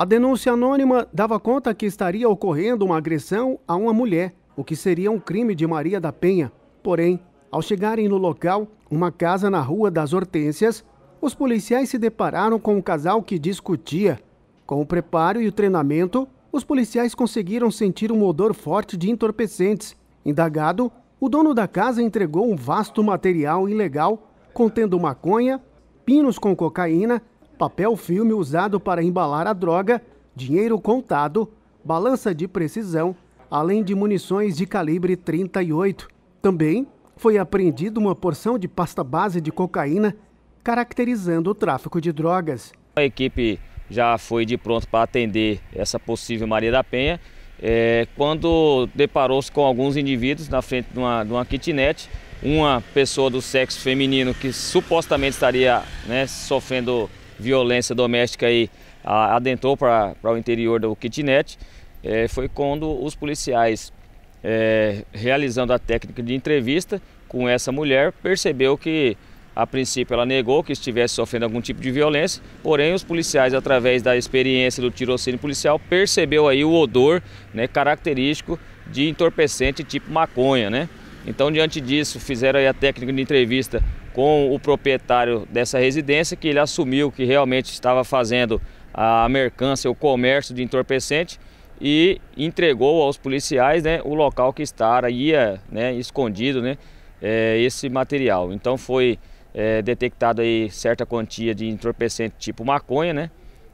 A denúncia anônima dava conta que estaria ocorrendo uma agressão a uma mulher, o que seria um crime de Maria da Penha. Porém, ao chegarem no local, uma casa na Rua das Hortênsias, os policiais se depararam com um casal que discutia. Com o preparo e o treinamento, os policiais conseguiram sentir um odor forte de entorpecentes. Indagado, o dono da casa entregou um vasto material ilegal contendo maconha, pinos com cocaína papel filme usado para embalar a droga, dinheiro contado, balança de precisão, além de munições de calibre 38. Também foi apreendida uma porção de pasta base de cocaína, caracterizando o tráfico de drogas. A equipe já foi de pronto para atender essa possível Maria da Penha. É, quando deparou-se com alguns indivíduos na frente de uma, de uma kitnet, uma pessoa do sexo feminino que supostamente estaria né, sofrendo violência doméstica aí a, adentrou para o interior do kitnet, é, foi quando os policiais, é, realizando a técnica de entrevista com essa mulher, percebeu que a princípio ela negou que estivesse sofrendo algum tipo de violência, porém os policiais, através da experiência do tirocínio policial, percebeu aí o odor né, característico de entorpecente tipo maconha, né? Então, diante disso, fizeram a técnica de entrevista com o proprietário dessa residência, que ele assumiu que realmente estava fazendo a mercância, o comércio de entorpecente e entregou aos policiais né, o local que estaria né, escondido né, eh, esse material. Então foi é, detectado certa quantia de entorpecente tipo maconha, né,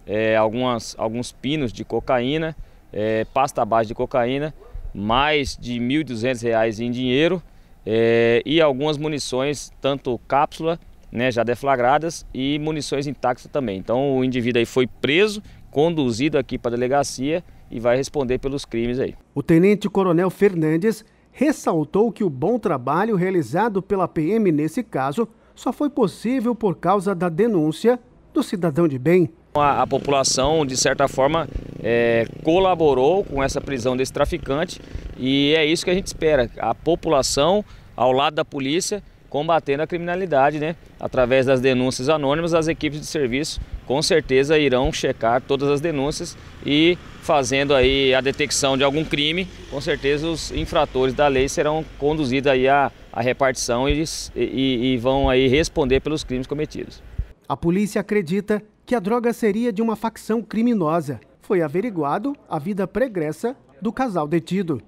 é, algumas, alguns pinos de cocaína, é, pasta base de cocaína mais de R$ 1.200 em dinheiro é, e algumas munições, tanto cápsula, né, já deflagradas, e munições intactas também. Então o indivíduo aí foi preso, conduzido aqui para a delegacia e vai responder pelos crimes aí. O tenente coronel Fernandes ressaltou que o bom trabalho realizado pela PM nesse caso só foi possível por causa da denúncia do cidadão de bem. A, a população, de certa forma, é, colaborou com essa prisão desse traficante e é isso que a gente espera. A população, ao lado da polícia, combatendo a criminalidade, né? Através das denúncias anônimas, as equipes de serviço com certeza irão checar todas as denúncias e fazendo aí a detecção de algum crime, com certeza os infratores da lei serão conduzidos aí à, à repartição e, e, e vão aí responder pelos crimes cometidos. A polícia acredita que a droga seria de uma facção criminosa. Foi averiguado a vida pregressa do casal detido.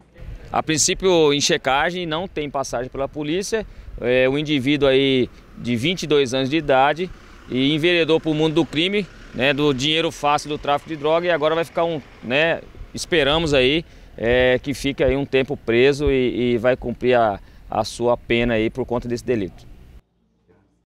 A princípio, em checagem, não tem passagem pela polícia. É um indivíduo aí de 22 anos de idade e enveredou para o mundo do crime, né, do dinheiro fácil do tráfico de droga e agora vai ficar um, né, esperamos aí é, que fique aí um tempo preso e, e vai cumprir a, a sua pena aí por conta desse delito.